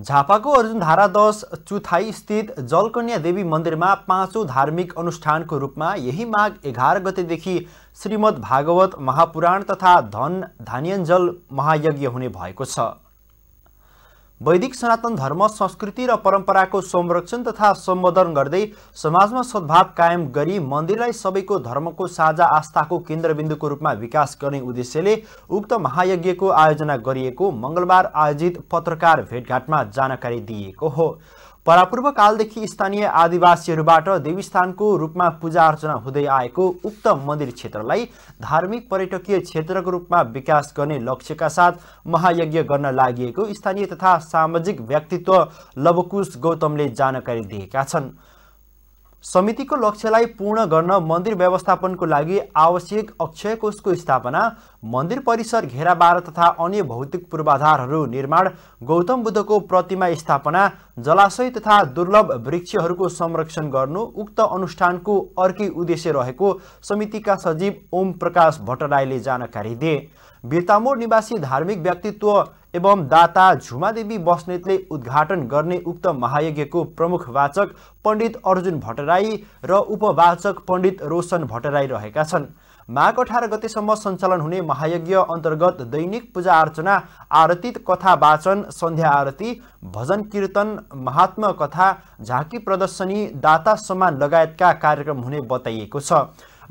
झापाको अर्जुन धारा दस चुथाई स्थित जलकन्या देवी मन्दिरमा पाँचौँ धार्मिक अनुष्ठानको रूपमा यही माघ एघार गतेदेखि श्रीमद् भागवत महापुराण तथा धन धान्यञ्जल महायज्ञ हुने भएको छ वैदिक सनातन धर्म संस्कृति र परम्पराको संरक्षण तथा सम्बोधन गर्दै समाजमा सद्भाव कायम गरी मन्दिरलाई सबैको धर्मको साझा आस्थाको केन्द्रबिन्दुको रूपमा विकास गर्ने उद्देश्यले उक्त महायज्ञको आयोजना गरिएको मङ्गलबार आयोजित पत्रकार भेटघाटमा जानकारी दिइएको हो कालदेखि स्थानीय आदिवासीहरूबाट देवीस्थानको रूपमा पूजा अर्चना हुँदै आएको उक्त मन्दिर क्षेत्रलाई धार्मिक पर्यटकीय क्षेत्रको रूपमा विकास गर्ने लक्ष्यका साथ महायज्ञ गर्न लागि स्थानीय तथा सामाजिक व्यक्तित्व लवकुश गौतमले जानकारी दिएका छन् समितिको लक्ष्यलाई पूर्ण गर्न मन्दिर व्यवस्थापनको लागि आवश्यक अक्षय कोषको स्थापना मन्दिर परिसर घेराबार तथा अन्य भौतिक पूर्वाधारहरू निर्माण गौतम बुद्धको प्रतिमा स्थापना जलाशय तथा दुर्लभ वृक्षहरूको संरक्षण गर्नु उक्त अनुष्ठानको अर्कै उद्देश्य रहेको समितिका सचिव ओम प्रकाश भट्टराईले जानकारी दिए बिर्तामोड निवासी धार्मिक व्यक्तित्व एवं दाता झुमादेवी बस्नेतले उद्घाटन गर्ने उक्त महायज्ञको प्रमुख वाचक पण्डित अर्जुन भट्टराई र उपवाचक पण्डित रोशन भट्टराई रहेका छन् माघ अठार गतेसम्म सञ्चालन हुने महायज्ञ अन्तर्गत दैनिक पूजा अर्चना आरती कथा वाचन सन्ध्या आरती भजन कीर्तन महात्मा कथा झाँकी प्रदर्शनी दाता सम्मान लगायतका कार्यक्रम हुने बताइएको छ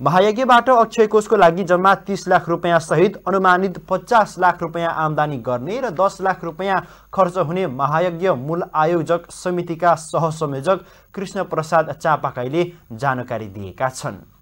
महायज्ञबाट अक्षय कोषको लागि जम्मा तिस लाख सहित अनुमानित पचास लाख रुपियाँ आमदानी गर्ने र दस लाख रुपियाँ खर्च हुने महायज्ञ मूल आयोजक समितिका सहसंयोजक कृष्ण प्रसाद चापाकाईले जानकारी दिएका छन्